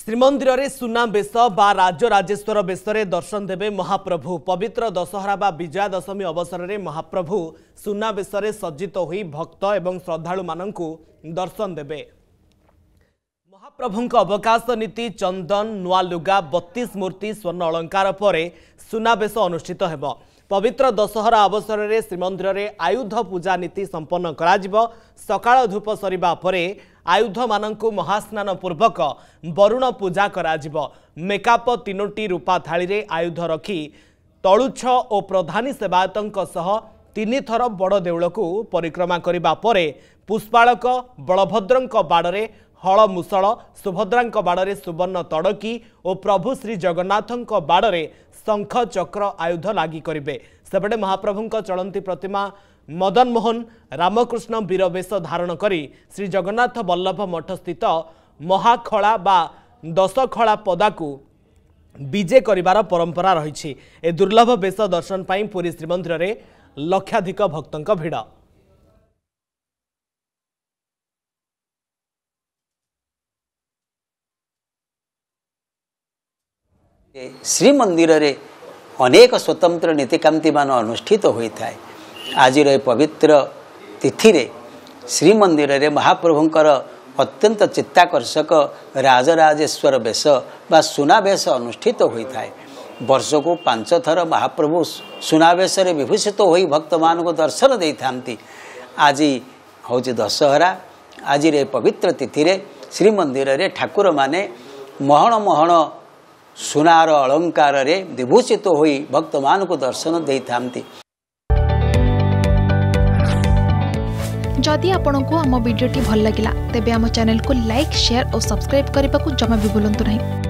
ଶ୍ରୀମନ୍ଦିରରେ ସୁନା ବେଶ ବା ରାଜରାଜେଶ୍ୱର ବେଶରେ ଦର୍ଶନ ଦେବେ ମହାପ୍ରଭୁ ପବିତ୍ର ଦଶହରା ବା ବିଜୟା ଦଶମୀ ଅବସରରେ ମହାପ୍ରଭୁ ସୁନା ବେଶରେ ସଜ୍ଜିତ ହୋଇ ଭକ୍ତ ଏବଂ ଶ୍ରଦ୍ଧାଳୁମାନଙ୍କୁ ଦର୍ଶନ ଦେବେ ମହାପ୍ରଭୁଙ୍କ ଅବକାଶ ନୀତି ଚନ୍ଦନ ନୂଆ ଲୁଗା ବତିଶ ମୂର୍ତ୍ତି ସ୍ୱର୍ଣ୍ଣ ଅଳଙ୍କାର ପରେ ସୁନା ବେଶ ଅନୁଷ୍ଠିତ ହେବ ପବିତ୍ର ଦଶହରା ଅବସରରେ ଶ୍ରୀମନ୍ଦିରରେ ଆୟୁଧ ପୂଜା ନୀତି ସମ୍ପନ୍ନ କରାଯିବ ସକାଳ ଧୂପ ସରିବା ପରେ ଆୟୁଧମାନଙ୍କୁ ମହାସ୍ନାନ ପୂର୍ବକ ବରୁଣ ପୂଜା କରାଯିବ ମେକାପ ତିନୋଟି ରୂପା ଥାଳିରେ ଆୟୁଧ ରଖି ତଳୁଛ ଓ ପ୍ରଧାନୀ ସେବାୟତଙ୍କ ସହ ତିନିଥର ବଡ଼ ଦେଉଳକୁ ପରିକ୍ରମା କରିବା ପରେ ପୁଷ୍ପାଳକ ବଳଭଦ୍ରଙ୍କ ବାଡ଼ରେ ହଳ ମୂଷଳ ସୁଭଦ୍ରାଙ୍କ ବାଡ଼ରେ ସୁବର୍ଣ୍ଣ ତଡ଼କି ଓ ପ୍ରଭୁ ଶ୍ରୀ ଜଗନ୍ନାଥଙ୍କ ବାଡ଼ରେ ଶଙ୍ଖ ଚକ୍ର ଆୟୁଧ ଲାଗି କରିବେ ସେପଟେ ମହାପ୍ରଭୁଙ୍କ ଚଳନ୍ତି ପ୍ରତିମା ମଦନମୋହନ ରାମକୃଷ୍ଣ ବୀରବେଶ ଧାରଣ କରି ଶ୍ରୀଜଗନ୍ନାଥ ବଲ୍ଲଭ ମଠସ୍ଥିତ ମହାଖଳା ବା ଦଶଖଳା ପଦାକୁ ବିଜେ କରିବାର ପରମ୍ପରା ରହିଛି ଏ ଦୁର୍ଲଭ ବେଶ ଦର୍ଶନ ପାଇଁ ପୁରୀ ଶ୍ରୀମନ୍ଦିରରେ ଲକ୍ଷାଧିକ ଭକ୍ତଙ୍କ ଭିଡ଼ ଶ୍ରୀମନ୍ଦିରରେ ଅନେକ ସ୍ୱତନ୍ତ୍ର ନୀତିକାନ୍ତିମାନ ଅନୁଷ୍ଠିତ ହୋଇଥାଏ ଆଜିର ଏ ପବିତ୍ର ତିଥିରେ ଶ୍ରୀମନ୍ଦିରରେ ମହାପ୍ରଭୁଙ୍କର ଅତ୍ୟନ୍ତ ଚିତ୍ତାକର୍ଷକ ରାଜରାଜେଶ୍ୱର ବେଶ ବା ସୁନାବେଶ ଅନୁଷ୍ଠିତ ହୋଇଥାଏ ବର୍ଷକୁ ପାଞ୍ଚ ଥର ମହାପ୍ରଭୁ ସୁନାବେଶରେ ବିଭୂଷିତ ହୋଇ ଭକ୍ତମାନଙ୍କୁ ଦର୍ଶନ ଦେଇଥାନ୍ତି ଆଜି ହେଉଛି ଦଶହରା ଆଜିର ଏ ପବିତ୍ର ତିଥିରେ ଶ୍ରୀମନ୍ଦିରରେ ଠାକୁରମାନେ ମହଣ ମହଣ सुनार अलंकार विभूषित तो हो भक्त मान को दर्शन दे था जदि आपण को आम भिडी भल लगा तेब आम चेल को लाइक सेयार और सब्सक्राइब करने को जमा भी बुलां नहीं